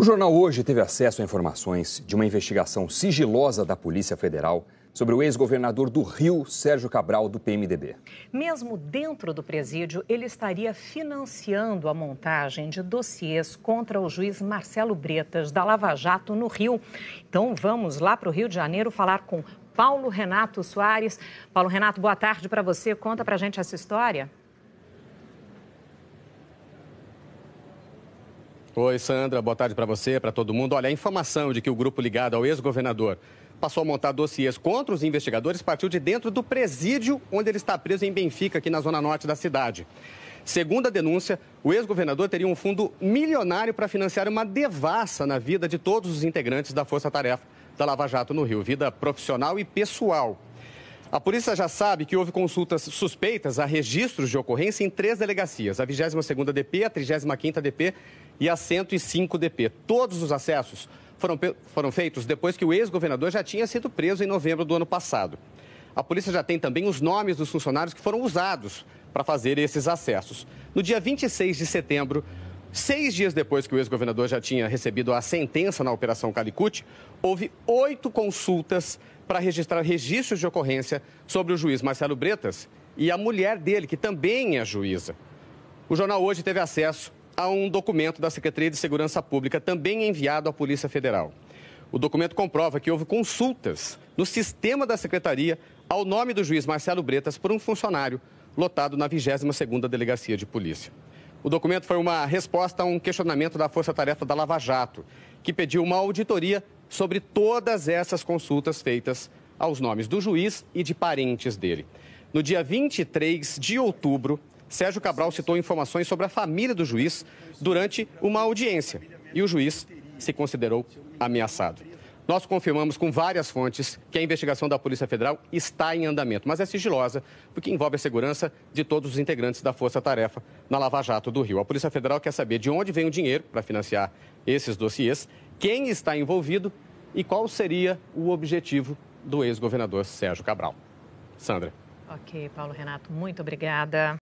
O jornal hoje teve acesso a informações de uma investigação sigilosa da Polícia Federal sobre o ex-governador do Rio, Sérgio Cabral, do PMDB. Mesmo dentro do presídio, ele estaria financiando a montagem de dossiês contra o juiz Marcelo Bretas, da Lava Jato, no Rio. Então vamos lá para o Rio de Janeiro falar com Paulo Renato Soares. Paulo Renato, boa tarde para você. Conta para a gente essa história. Oi, Sandra. Boa tarde para você, para todo mundo. Olha, a informação de que o grupo ligado ao ex-governador passou a montar dossiês contra os investigadores partiu de dentro do presídio onde ele está preso em Benfica, aqui na zona norte da cidade. Segundo a denúncia, o ex-governador teria um fundo milionário para financiar uma devassa na vida de todos os integrantes da Força Tarefa da Lava Jato no Rio, vida profissional e pessoal. A polícia já sabe que houve consultas suspeitas a registros de ocorrência em três delegacias: a 22ª DP, a 35ª DP e a 105 DP. Todos os acessos foram, foram feitos depois que o ex-governador já tinha sido preso em novembro do ano passado. A polícia já tem também os nomes dos funcionários que foram usados para fazer esses acessos. No dia 26 de setembro, Seis dias depois que o ex-governador já tinha recebido a sentença na Operação Calicut, houve oito consultas para registrar registros de ocorrência sobre o juiz Marcelo Bretas e a mulher dele, que também é juíza. O jornal hoje teve acesso a um documento da Secretaria de Segurança Pública, também enviado à Polícia Federal. O documento comprova que houve consultas no sistema da secretaria ao nome do juiz Marcelo Bretas por um funcionário lotado na 22ª Delegacia de Polícia. O documento foi uma resposta a um questionamento da Força Tarefa da Lava Jato, que pediu uma auditoria sobre todas essas consultas feitas aos nomes do juiz e de parentes dele. No dia 23 de outubro, Sérgio Cabral citou informações sobre a família do juiz durante uma audiência e o juiz se considerou ameaçado. Nós confirmamos com várias fontes que a investigação da Polícia Federal está em andamento, mas é sigilosa, porque envolve a segurança de todos os integrantes da Força Tarefa na Lava Jato do Rio. A Polícia Federal quer saber de onde vem o dinheiro para financiar esses dossiês quem está envolvido e qual seria o objetivo do ex-governador Sérgio Cabral. Sandra. Ok, Paulo Renato, muito obrigada.